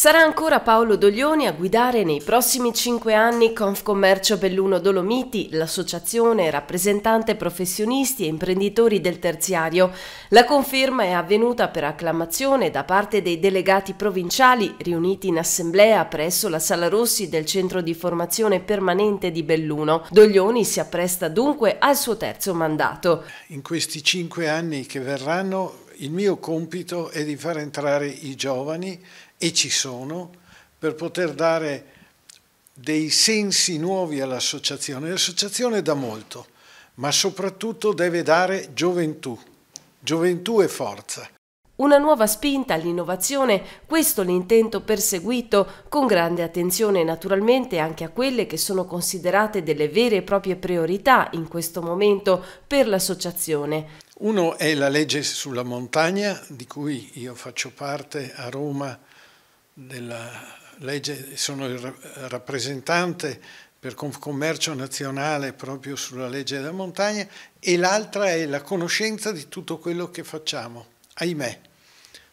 Sarà ancora Paolo Doglioni a guidare nei prossimi cinque anni Confcommercio Belluno Dolomiti, l'associazione rappresentante professionisti e imprenditori del terziario. La conferma è avvenuta per acclamazione da parte dei delegati provinciali riuniti in assemblea presso la Sala Rossi del centro di formazione permanente di Belluno. Doglioni si appresta dunque al suo terzo mandato. In questi cinque anni che verranno il mio compito è di far entrare i giovani, e ci sono, per poter dare dei sensi nuovi all'associazione. L'associazione dà molto, ma soprattutto deve dare gioventù. Gioventù e forza. Una nuova spinta all'innovazione, questo l'intento perseguito, con grande attenzione naturalmente anche a quelle che sono considerate delle vere e proprie priorità in questo momento per l'associazione. Uno è la legge sulla montagna, di cui io faccio parte a Roma, legge, sono il rappresentante per commercio nazionale proprio sulla legge della montagna, e l'altra è la conoscenza di tutto quello che facciamo ahimè,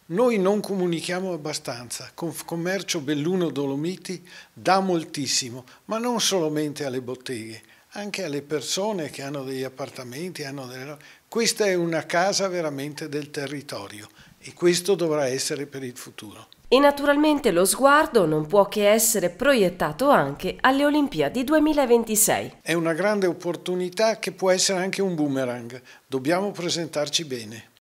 noi non comunichiamo abbastanza. Confcommercio Belluno Dolomiti dà moltissimo, ma non solamente alle botteghe, anche alle persone che hanno degli appartamenti. Hanno delle... Questa è una casa veramente del territorio e questo dovrà essere per il futuro. E naturalmente lo sguardo non può che essere proiettato anche alle Olimpiadi 2026. È una grande opportunità che può essere anche un boomerang. Dobbiamo presentarci bene.